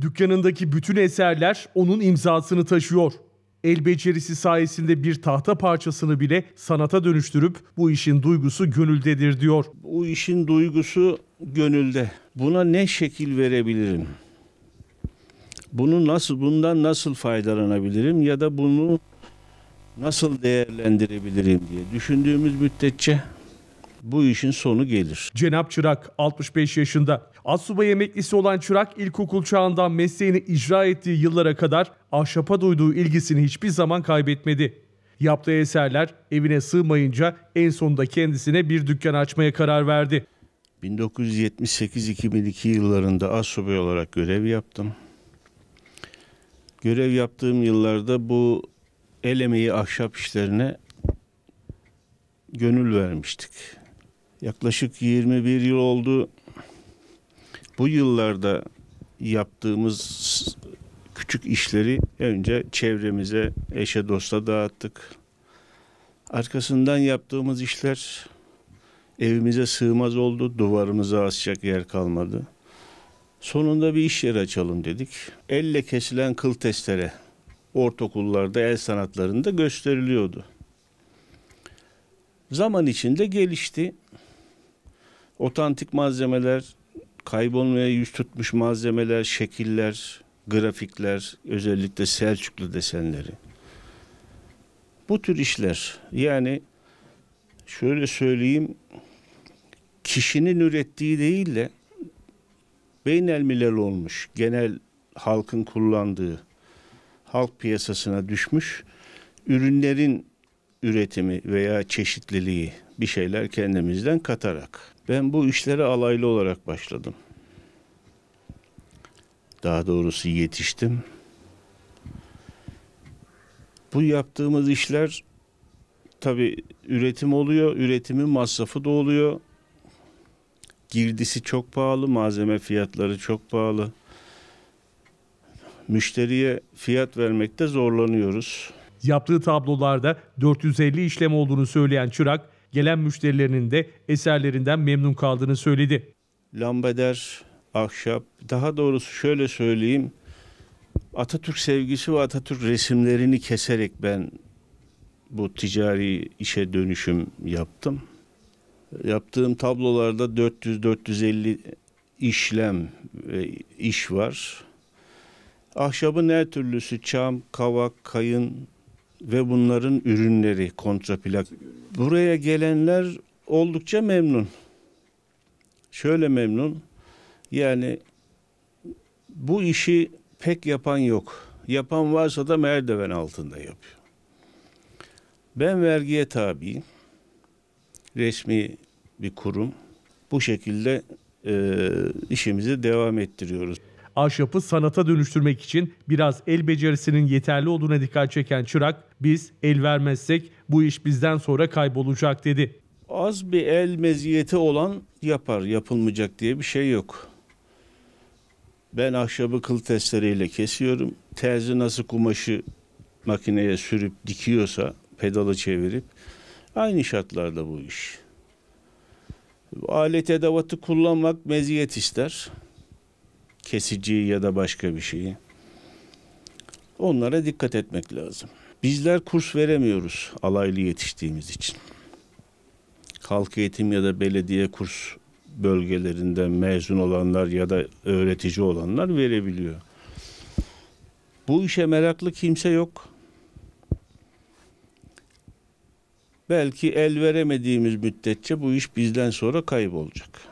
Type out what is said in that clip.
Dükkanındaki bütün eserler onun imzasını taşıyor. El becerisi sayesinde bir tahta parçasını bile sanata dönüştürüp bu işin duygusu gönüldedir diyor. Bu işin duygusu gönülde. Buna ne şekil verebilirim? Bunu nasıl bundan nasıl faydalanabilirim ya da bunu nasıl değerlendirebilirim diye düşündüğümüz müddetçe bu işin sonu gelir. Cenap Çırak 65 yaşında Asubay emeklisi olan Çırak ilkokul çağından mesleğini icra ettiği yıllara kadar ahşapa duyduğu ilgisini hiçbir zaman kaybetmedi. Yaptığı eserler evine sığmayınca en sonunda kendisine bir dükkan açmaya karar verdi. 1978-2002 yıllarında asubay olarak görev yaptım. Görev yaptığım yıllarda bu el emeği ahşap işlerine gönül vermiştik. Yaklaşık 21 yıl oldu bu yıllarda yaptığımız küçük işleri önce çevremize, eşe dosta dağıttık. Arkasından yaptığımız işler evimize sığmaz oldu, duvarımıza asacak yer kalmadı. Sonunda bir iş yeri açalım dedik. Elle kesilen kıl testere ortaokullarda el sanatlarında gösteriliyordu. Zaman içinde gelişti. Otantik malzemeler, kaybolmaya yüz tutmuş malzemeler, şekiller, grafikler, özellikle Selçuklu desenleri. Bu tür işler yani şöyle söyleyeyim kişinin ürettiği değil de beynelmiler olmuş, genel halkın kullandığı halk piyasasına düşmüş ürünlerin üretimi veya çeşitliliği bir şeyler kendimizden katarak. Ben bu işlere alaylı olarak başladım. Daha doğrusu yetiştim. Bu yaptığımız işler tabi üretim oluyor, üretimin masrafı da oluyor. Girdisi çok pahalı, malzeme fiyatları çok pahalı. Müşteriye fiyat vermekte zorlanıyoruz. Yaptığı tablolarda 450 işlem olduğunu söyleyen Çırak, gelen müşterilerinin de eserlerinden memnun kaldığını söyledi. Lambeder, ahşap, daha doğrusu şöyle söyleyeyim, Atatürk sevgisi ve Atatürk resimlerini keserek ben bu ticari işe dönüşüm yaptım. Yaptığım tablolarda 400-450 işlem, iş var. Ahşabın her türlüsü çam, kavak, kayın, ve bunların ürünleri kontraplak. Buraya gelenler oldukça memnun. Şöyle memnun. Yani bu işi pek yapan yok. Yapan varsa da merdiven altında yapıyor. Ben vergiye tabiyim. Resmi bir kurum. Bu şekilde e, işimizi devam ettiriyoruz ahşapı sanata dönüştürmek için biraz el becerisinin yeterli olduğuna dikkat çeken Çırak, biz el vermezsek bu iş bizden sonra kaybolacak dedi. Az bir el meziyeti olan yapar, yapılmayacak diye bir şey yok. Ben ahşabı kıl testleriyle kesiyorum. Terzi nasıl kumaşı makineye sürüp dikiyorsa pedalı çevirip aynı şartlarda bu iş. Alet edevatı kullanmak meziyet ister kesici ya da başka bir şeyi. Onlara dikkat etmek lazım. Bizler kurs veremiyoruz alaylı yetiştiğimiz için. Halk eğitim ya da belediye kurs bölgelerinde mezun olanlar ya da öğretici olanlar verebiliyor. Bu işe meraklı kimse yok. Belki el veremediğimiz müddetçe bu iş bizden sonra kaybolacak.